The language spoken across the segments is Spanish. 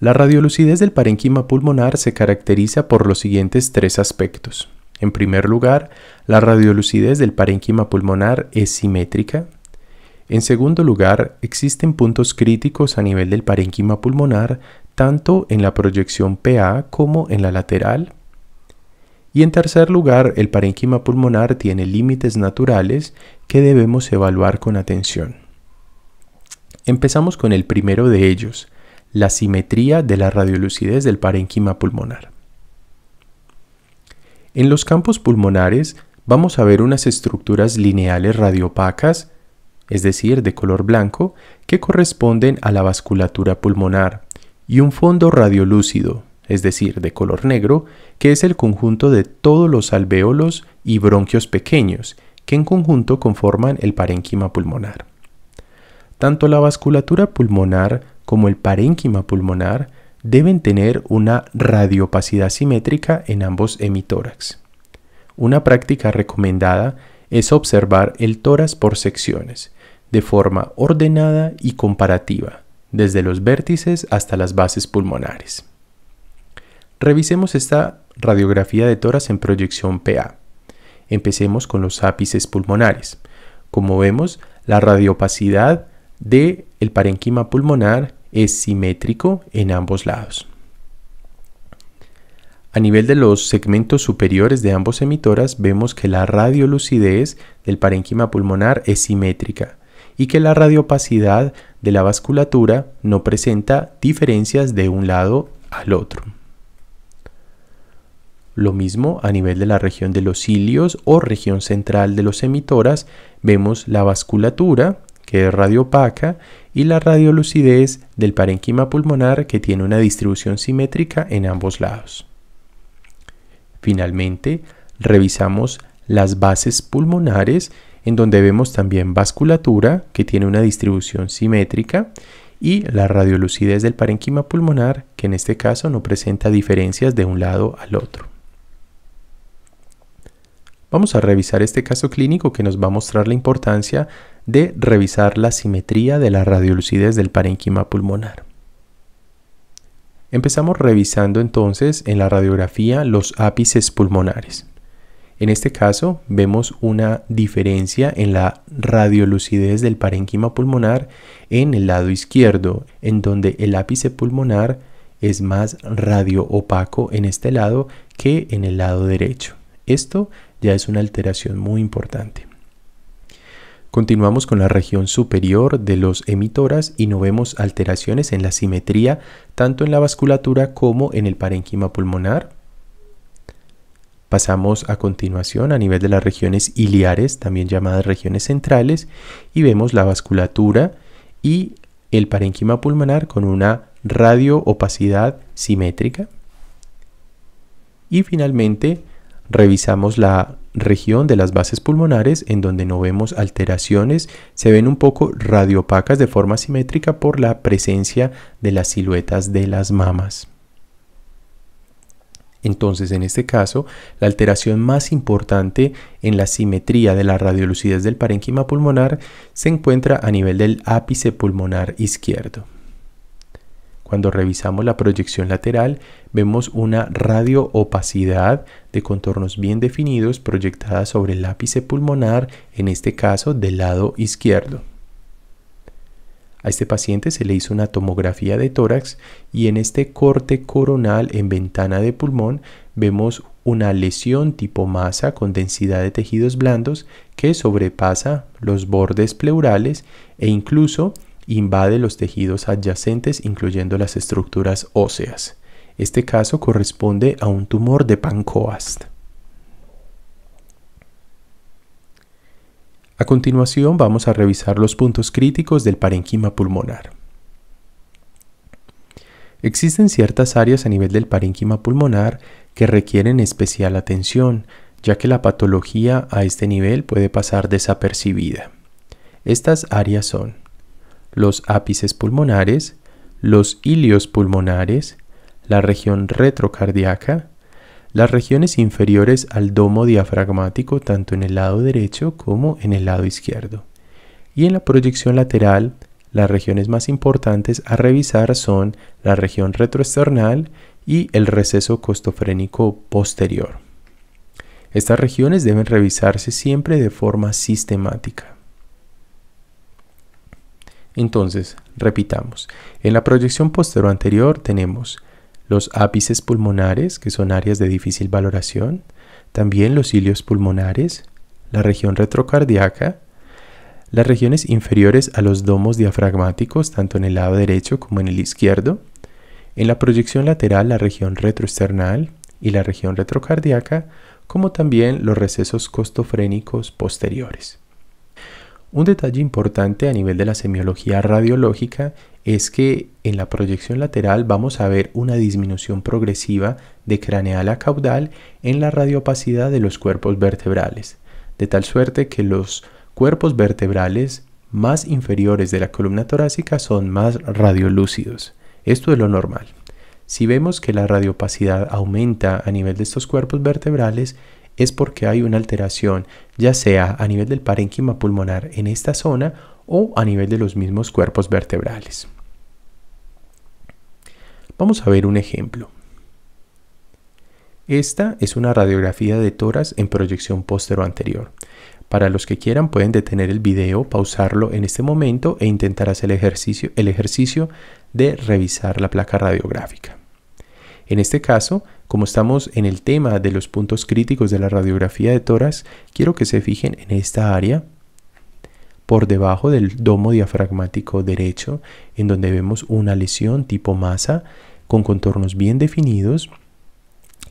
La radiolucidez del parenquima pulmonar se caracteriza por los siguientes tres aspectos. En primer lugar, la radiolucidez del parenquima pulmonar es simétrica. En segundo lugar, existen puntos críticos a nivel del parenquima pulmonar tanto en la proyección PA como en la lateral. Y en tercer lugar, el parenquima pulmonar tiene límites naturales que debemos evaluar con atención. Empezamos con el primero de ellos, la simetría de la radiolucidez del parénquima pulmonar. En los campos pulmonares vamos a ver unas estructuras lineales radiopacas, es decir, de color blanco, que corresponden a la vasculatura pulmonar, y un fondo radiolúcido, es decir, de color negro, que es el conjunto de todos los alvéolos y bronquios pequeños, que en conjunto conforman el parénquima pulmonar. Tanto la vasculatura pulmonar como el parénquima pulmonar deben tener una radiopacidad simétrica en ambos hemitórax. Una práctica recomendada es observar el tórax por secciones, de forma ordenada y comparativa, desde los vértices hasta las bases pulmonares. Revisemos esta radiografía de tórax en proyección PA. Empecemos con los ápices pulmonares. Como vemos, la radiopacidad del el parénquima pulmonar es simétrico en ambos lados. A nivel de los segmentos superiores de ambos emitoras, vemos que la radiolucidez del parénquima pulmonar es simétrica y que la radiopacidad de la vasculatura no presenta diferencias de un lado al otro. Lo mismo a nivel de la región de los cilios o región central de los emitoras, vemos la vasculatura que es radio opaca, y la radiolucidez del parenquima pulmonar, que tiene una distribución simétrica en ambos lados. Finalmente, revisamos las bases pulmonares, en donde vemos también vasculatura, que tiene una distribución simétrica, y la radiolucidez del parenquima pulmonar, que en este caso no presenta diferencias de un lado al otro. Vamos a revisar este caso clínico que nos va a mostrar la importancia de revisar la simetría de la radiolucidez del parénquima pulmonar. Empezamos revisando entonces en la radiografía los ápices pulmonares. En este caso vemos una diferencia en la radiolucidez del parénquima pulmonar en el lado izquierdo, en donde el ápice pulmonar es más radio opaco en este lado que en el lado derecho. Esto ya es una alteración muy importante. Continuamos con la región superior de los emitoras y no vemos alteraciones en la simetría tanto en la vasculatura como en el parénquima pulmonar. Pasamos a continuación a nivel de las regiones iliares, también llamadas regiones centrales, y vemos la vasculatura y el parénquima pulmonar con una radio opacidad simétrica. Y finalmente revisamos la región de las bases pulmonares en donde no vemos alteraciones, se ven un poco radiopacas de forma simétrica por la presencia de las siluetas de las mamas. Entonces, en este caso, la alteración más importante en la simetría de la radiolucidez del parénquima pulmonar se encuentra a nivel del ápice pulmonar izquierdo. Cuando revisamos la proyección lateral, vemos una radioopacidad de contornos bien definidos proyectada sobre el ápice pulmonar, en este caso del lado izquierdo. A este paciente se le hizo una tomografía de tórax y en este corte coronal en ventana de pulmón vemos una lesión tipo masa con densidad de tejidos blandos que sobrepasa los bordes pleurales e incluso invade los tejidos adyacentes incluyendo las estructuras óseas. Este caso corresponde a un tumor de Pancoast. A continuación vamos a revisar los puntos críticos del parénquima pulmonar. Existen ciertas áreas a nivel del parénquima pulmonar que requieren especial atención, ya que la patología a este nivel puede pasar desapercibida. Estas áreas son los ápices pulmonares, los ilios pulmonares, la región retrocardíaca, las regiones inferiores al domo diafragmático tanto en el lado derecho como en el lado izquierdo. Y en la proyección lateral, las regiones más importantes a revisar son la región retroesternal y el receso costofrénico posterior. Estas regiones deben revisarse siempre de forma sistemática. Entonces, repitamos, en la proyección posterior anterior tenemos los ápices pulmonares, que son áreas de difícil valoración, también los cilios pulmonares, la región retrocardíaca, las regiones inferiores a los domos diafragmáticos, tanto en el lado derecho como en el izquierdo, en la proyección lateral la región retroesternal y la región retrocardíaca, como también los recesos costofrénicos posteriores. Un detalle importante a nivel de la semiología radiológica es que en la proyección lateral vamos a ver una disminución progresiva de craneal a caudal en la radiopacidad de los cuerpos vertebrales, de tal suerte que los cuerpos vertebrales más inferiores de la columna torácica son más radiolúcidos. Esto es lo normal. Si vemos que la radiopacidad aumenta a nivel de estos cuerpos vertebrales, es porque hay una alteración, ya sea a nivel del parénquima pulmonar en esta zona o a nivel de los mismos cuerpos vertebrales. Vamos a ver un ejemplo. Esta es una radiografía de toras en proyección póstero anterior. Para los que quieran pueden detener el video, pausarlo en este momento e intentar hacer el ejercicio, el ejercicio de revisar la placa radiográfica. En este caso, como estamos en el tema de los puntos críticos de la radiografía de tórax, quiero que se fijen en esta área por debajo del domo diafragmático derecho, en donde vemos una lesión tipo masa con contornos bien definidos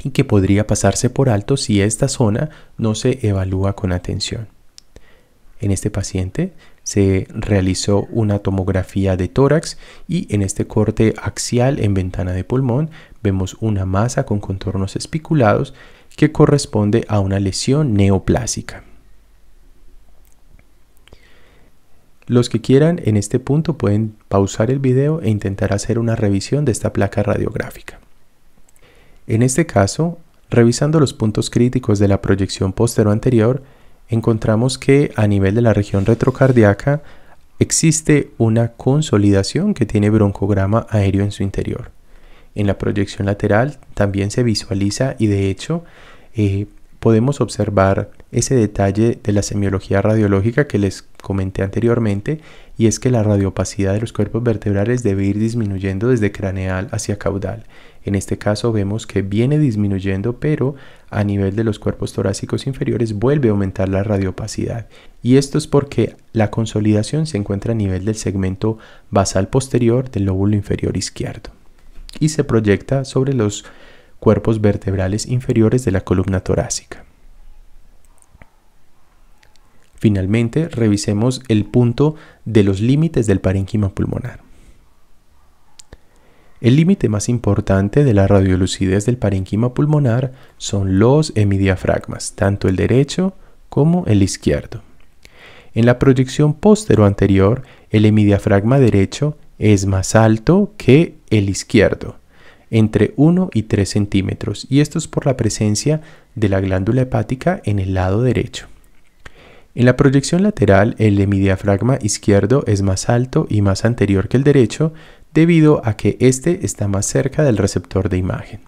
y que podría pasarse por alto si esta zona no se evalúa con atención. En este paciente se realizó una tomografía de tórax y en este corte axial en ventana de pulmón vemos una masa con contornos espiculados que corresponde a una lesión neoplásica. Los que quieran en este punto pueden pausar el video e intentar hacer una revisión de esta placa radiográfica. En este caso, revisando los puntos críticos de la proyección postero anterior, encontramos que a nivel de la región retrocardíaca existe una consolidación que tiene broncograma aéreo en su interior. En la proyección lateral también se visualiza y de hecho eh, podemos observar ese detalle de la semiología radiológica que les comenté anteriormente y es que la radiopacidad de los cuerpos vertebrales debe ir disminuyendo desde craneal hacia caudal. En este caso vemos que viene disminuyendo, pero a nivel de los cuerpos torácicos inferiores vuelve a aumentar la radiopacidad. Y esto es porque la consolidación se encuentra a nivel del segmento basal posterior del lóbulo inferior izquierdo y se proyecta sobre los cuerpos vertebrales inferiores de la columna torácica. Finalmente, revisemos el punto de los límites del parénquima pulmonar. El límite más importante de la radiolucidez del parenquima pulmonar son los hemidiafragmas, tanto el derecho como el izquierdo. En la proyección postero anterior, el hemidiafragma derecho es más alto que el izquierdo, entre 1 y 3 centímetros, y esto es por la presencia de la glándula hepática en el lado derecho. En la proyección lateral, el hemidiafragma izquierdo es más alto y más anterior que el derecho, debido a que éste está más cerca del receptor de imagen.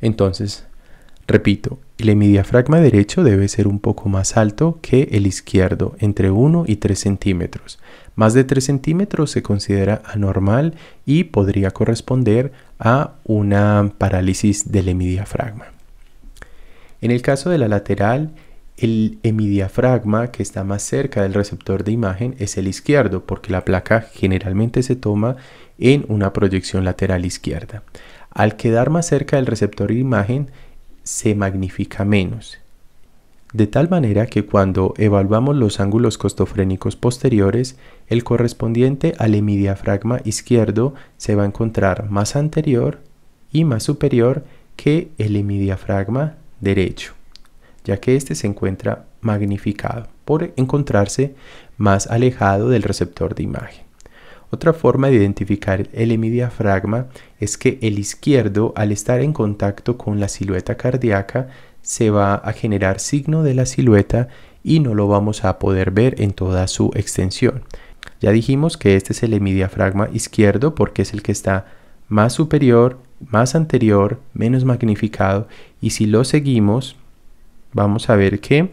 Entonces, repito, el hemidiafragma derecho debe ser un poco más alto que el izquierdo, entre 1 y 3 centímetros. Más de 3 centímetros se considera anormal y podría corresponder a una parálisis del hemidiafragma. En el caso de la lateral, el hemidiafragma que está más cerca del receptor de imagen es el izquierdo, porque la placa generalmente se toma en una proyección lateral izquierda. Al quedar más cerca del receptor de imagen, se magnifica menos. De tal manera que cuando evaluamos los ángulos costofrénicos posteriores, el correspondiente al hemidiafragma izquierdo se va a encontrar más anterior y más superior que el hemidiafragma derecho ya que este se encuentra magnificado por encontrarse más alejado del receptor de imagen. Otra forma de identificar el hemidiafragma es que el izquierdo, al estar en contacto con la silueta cardíaca, se va a generar signo de la silueta y no lo vamos a poder ver en toda su extensión. Ya dijimos que este es el hemidiafragma izquierdo porque es el que está más superior, más anterior, menos magnificado y si lo seguimos Vamos a ver que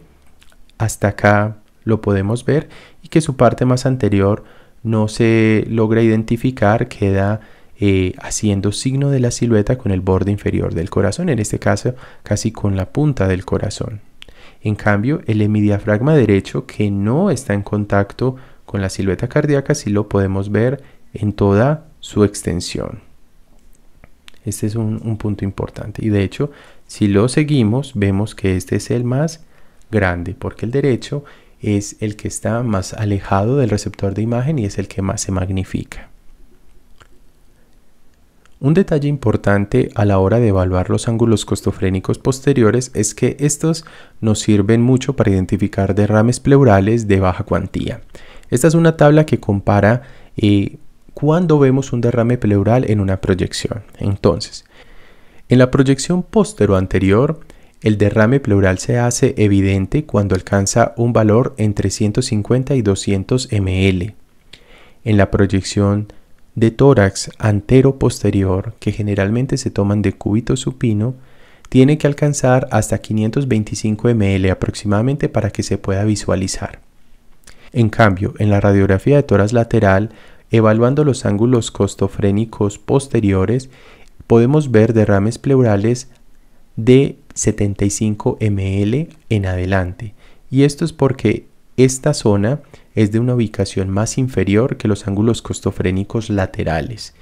hasta acá lo podemos ver y que su parte más anterior no se logra identificar, queda eh, haciendo signo de la silueta con el borde inferior del corazón, en este caso casi con la punta del corazón. En cambio, el hemidiafragma derecho que no está en contacto con la silueta cardíaca sí lo podemos ver en toda su extensión. Este es un punto importante y de hecho si lo seguimos, vemos que este es el más grande, porque el derecho es el que está más alejado del receptor de imagen y es el que más se magnifica. Un detalle importante a la hora de evaluar los ángulos costofrénicos posteriores es que estos nos sirven mucho para identificar derrames pleurales de baja cuantía. Esta es una tabla que compara eh, cuando vemos un derrame pleural en una proyección. Entonces, en la proyección postero anterior, el derrame pleural se hace evidente cuando alcanza un valor entre 150 y 200 ml. En la proyección de tórax antero posterior, que generalmente se toman de cúbito supino, tiene que alcanzar hasta 525 ml aproximadamente para que se pueda visualizar. En cambio, en la radiografía de tórax lateral, evaluando los ángulos costofrénicos posteriores, podemos ver derrames pleurales de 75 ml en adelante. Y esto es porque esta zona es de una ubicación más inferior que los ángulos costofrénicos laterales.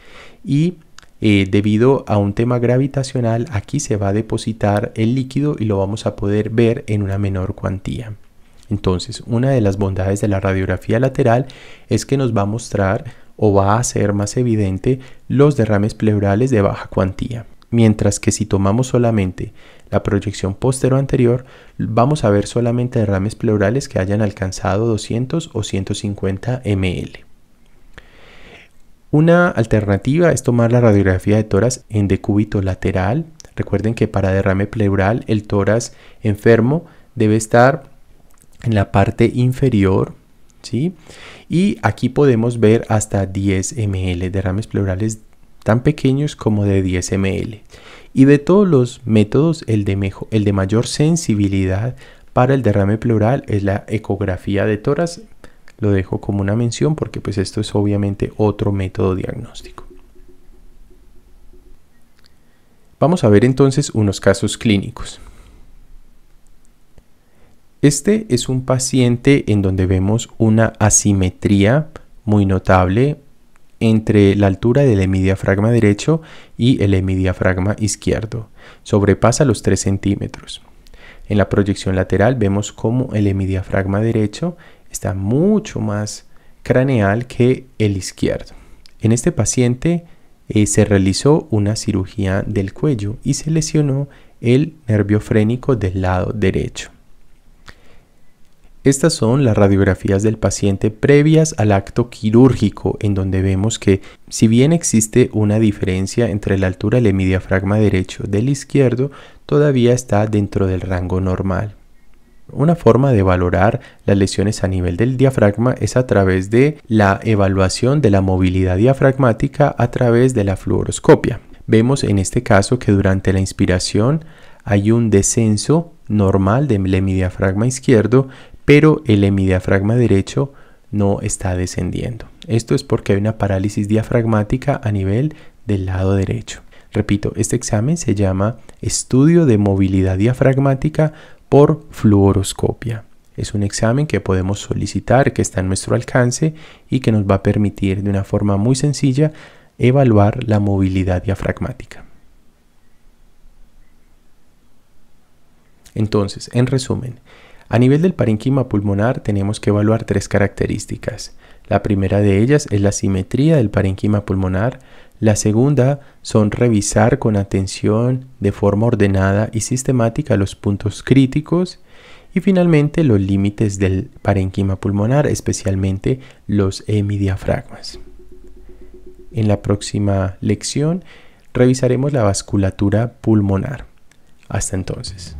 Y eh, debido a un tema gravitacional, aquí se va a depositar el líquido y lo vamos a poder ver en una menor cuantía. Entonces, una de las bondades de la radiografía lateral es que nos va a mostrar o va a ser más evidente los derrames pleurales de baja cuantía. Mientras que si tomamos solamente la proyección postero anterior, vamos a ver solamente derrames pleurales que hayan alcanzado 200 o 150 ml. Una alternativa es tomar la radiografía de toras en decúbito lateral. Recuerden que para derrame pleural el toras enfermo debe estar en la parte inferior, ¿sí? y aquí podemos ver hasta 10 ml, derrames pleurales tan pequeños como de 10 ml. Y de todos los métodos, el de, mejor, el de mayor sensibilidad para el derrame pleural es la ecografía de toras. Lo dejo como una mención porque pues esto es obviamente otro método diagnóstico. Vamos a ver entonces unos casos clínicos. Este es un paciente en donde vemos una asimetría muy notable entre la altura del hemidiafragma derecho y el hemidiafragma izquierdo. Sobrepasa los 3 centímetros. En la proyección lateral vemos como el hemidiafragma derecho está mucho más craneal que el izquierdo. En este paciente eh, se realizó una cirugía del cuello y se lesionó el nervio frénico del lado derecho. Estas son las radiografías del paciente previas al acto quirúrgico, en donde vemos que si bien existe una diferencia entre la altura del hemidiafragma derecho del izquierdo, todavía está dentro del rango normal. Una forma de valorar las lesiones a nivel del diafragma es a través de la evaluación de la movilidad diafragmática a través de la fluoroscopia. Vemos en este caso que durante la inspiración hay un descenso normal del hemidiafragma izquierdo, pero el hemidiafragma derecho no está descendiendo. Esto es porque hay una parálisis diafragmática a nivel del lado derecho. Repito, este examen se llama estudio de movilidad diafragmática por fluoroscopia. Es un examen que podemos solicitar, que está a nuestro alcance y que nos va a permitir de una forma muy sencilla evaluar la movilidad diafragmática. Entonces, en resumen, a nivel del parenquima pulmonar tenemos que evaluar tres características. La primera de ellas es la simetría del parenquima pulmonar, la segunda son revisar con atención de forma ordenada y sistemática los puntos críticos y finalmente los límites del parenquima pulmonar, especialmente los hemidiafragmas. En la próxima lección revisaremos la vasculatura pulmonar. Hasta entonces.